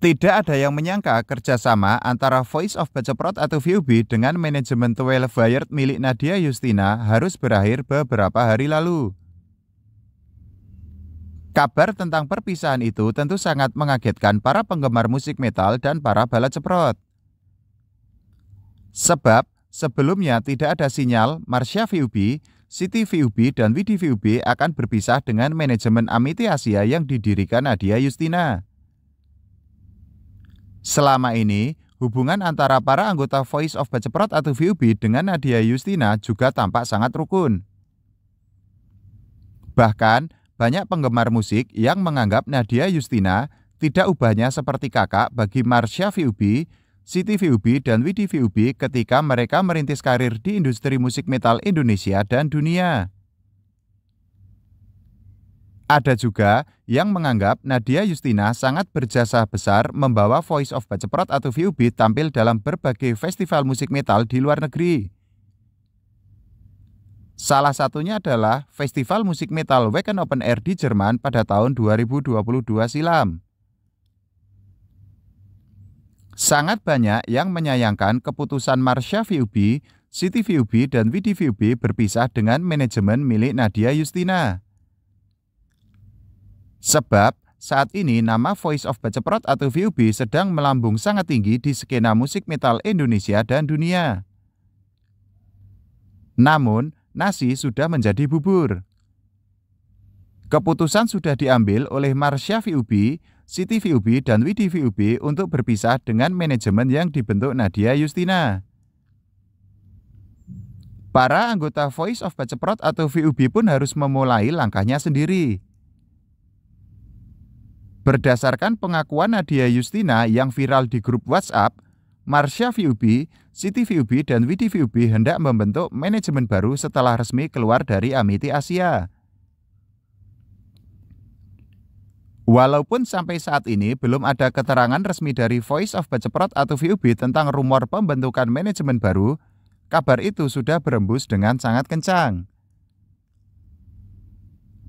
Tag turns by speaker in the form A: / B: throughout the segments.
A: Tidak ada yang menyangka kerjasama antara Voice of Beceprot atau VUB dengan manajemen Twelve Bayard milik Nadia Yustina harus berakhir beberapa hari lalu. Kabar tentang perpisahan itu tentu sangat mengagetkan para penggemar musik metal dan para bala ceprot. Sebab, sebelumnya tidak ada sinyal Marsha VUB, Siti VUB, dan Widi VUB akan berpisah dengan manajemen Amity Asia yang didirikan Nadia Yustina. Selama ini, hubungan antara para anggota Voice of Baceprot atau VUB dengan Nadia Yustina juga tampak sangat rukun. Bahkan, banyak penggemar musik yang menganggap Nadia Yustina tidak ubahnya seperti kakak bagi Marsha VUB, Siti VUB, dan Widi VUB ketika mereka merintis karir di industri musik metal Indonesia dan dunia. Ada juga yang menganggap Nadia Justina sangat berjasa besar membawa Voice of Baceprot atau VUB tampil dalam berbagai festival musik metal di luar negeri. Salah satunya adalah Festival Musik Metal Wacken Open Air di Jerman pada tahun 2022 silam. Sangat banyak yang menyayangkan keputusan Marsha VUB, Siti VUB, dan Widi VUB berpisah dengan manajemen milik Nadia Justina. Sebab saat ini nama Voice of Baceprot atau VUB sedang melambung sangat tinggi di skena musik metal Indonesia dan dunia. Namun, nasi sudah menjadi bubur. Keputusan sudah diambil oleh Marsha VUB, Siti VUB, dan Widi VUB untuk berpisah dengan manajemen yang dibentuk Nadia Yustina. Para anggota Voice of Baceprot atau VUB pun harus memulai langkahnya sendiri Berdasarkan pengakuan Nadia Yustina yang viral di grup WhatsApp, Marsha VUB, Siti VUB, dan Widi VUB hendak membentuk manajemen baru setelah resmi keluar dari Amity Asia. Walaupun sampai saat ini belum ada keterangan resmi dari Voice of Baceprot atau VUB tentang rumor pembentukan manajemen baru, kabar itu sudah berembus dengan sangat kencang.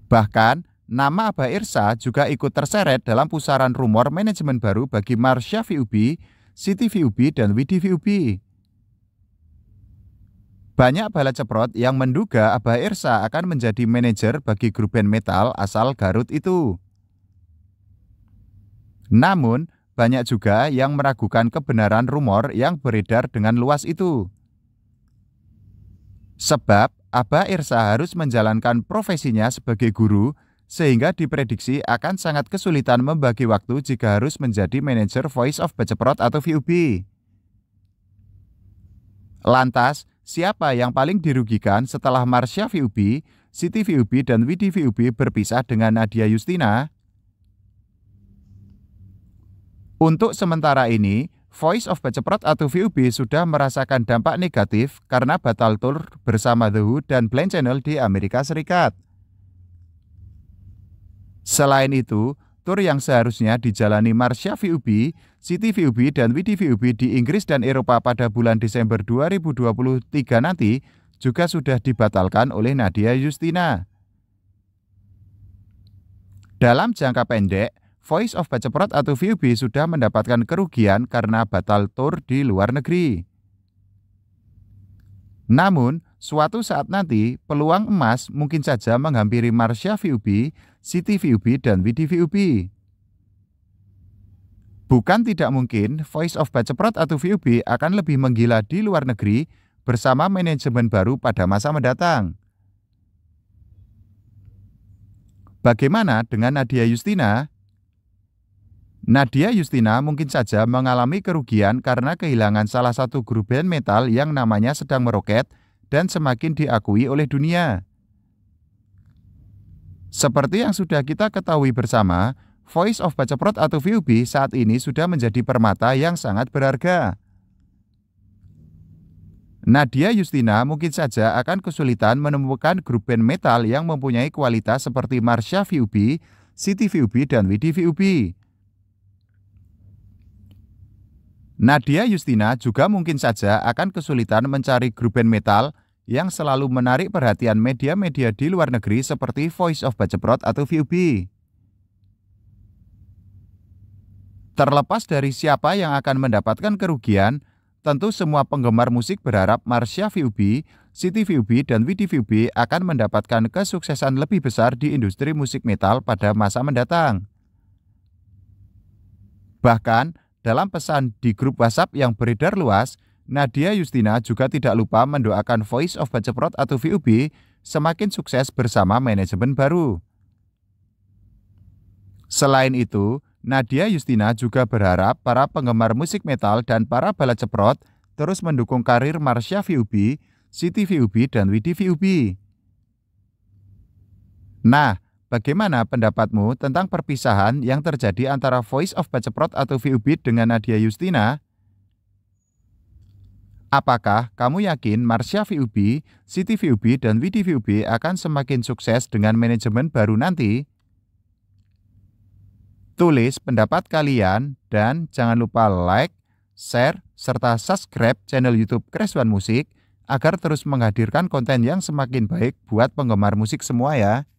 A: Bahkan, Nama Abah Irsa juga ikut terseret dalam pusaran rumor manajemen baru bagi Marsha VUB, Siti VUB, dan Widi VUB. Banyak bala ceprot yang menduga Abah Irsa akan menjadi manajer bagi grup band metal asal Garut itu. Namun, banyak juga yang meragukan kebenaran rumor yang beredar dengan luas itu. Sebab, Abah Irsa harus menjalankan profesinya sebagai guru sehingga diprediksi akan sangat kesulitan membagi waktu jika harus menjadi manajer Voice of Baceprot atau VUB. Lantas, siapa yang paling dirugikan setelah Marsha VUB, Siti VUB, dan Widi VUB berpisah dengan Nadia Yustina? Untuk sementara ini, Voice of Baceprot atau VUB sudah merasakan dampak negatif karena batal tour bersama The Who dan Blind Channel di Amerika Serikat. Selain itu, tur yang seharusnya dijalani Marsha VUB, City VUB, dan Widi VUB di Inggris dan Eropa pada bulan Desember 2023 nanti juga sudah dibatalkan oleh Nadia Justina. Dalam jangka pendek, Voice of Baceprot atau VUB sudah mendapatkan kerugian karena batal tur di luar negeri. Namun, suatu saat nanti peluang emas mungkin saja menghampiri Marsha VUB CTVUB dan Widi Bukan tidak mungkin, Voice of Baceprot atau VUB akan lebih menggila di luar negeri bersama manajemen baru pada masa mendatang. Bagaimana dengan Nadia Yustina? Nadia Yustina mungkin saja mengalami kerugian karena kehilangan salah satu grup band metal yang namanya sedang meroket dan semakin diakui oleh dunia. Seperti yang sudah kita ketahui bersama, Voice of Bacaprot atau VUB saat ini sudah menjadi permata yang sangat berharga. Nadia Justina mungkin saja akan kesulitan menemukan grup band metal yang mempunyai kualitas seperti Marsha VUB, City VUB, dan Widi VUB. Nadia Justina juga mungkin saja akan kesulitan mencari grup band metal yang selalu menarik perhatian media-media di luar negeri seperti Voice of Baceprot atau VUB. Terlepas dari siapa yang akan mendapatkan kerugian, tentu semua penggemar musik berharap Marsha VUB, City VUB, dan Widi VUB akan mendapatkan kesuksesan lebih besar di industri musik metal pada masa mendatang. Bahkan, dalam pesan di grup WhatsApp yang beredar luas, Nadia Yustina juga tidak lupa mendoakan Voice of Baceprot atau VUB semakin sukses bersama manajemen baru. Selain itu, Nadia Yustina juga berharap para penggemar musik metal dan para bala ceprot terus mendukung karir Marsha VUB, Siti VUB, dan Widi VUB. Nah, bagaimana pendapatmu tentang perpisahan yang terjadi antara Voice of Baceprot atau VUB dengan Nadia Yustina? Apakah kamu yakin Marsha VUB, Siti VUB, dan Widi VUB akan semakin sukses dengan manajemen baru nanti? Tulis pendapat kalian dan jangan lupa like, share, serta subscribe channel YouTube Kreswan Musik agar terus menghadirkan konten yang semakin baik buat penggemar musik semua ya.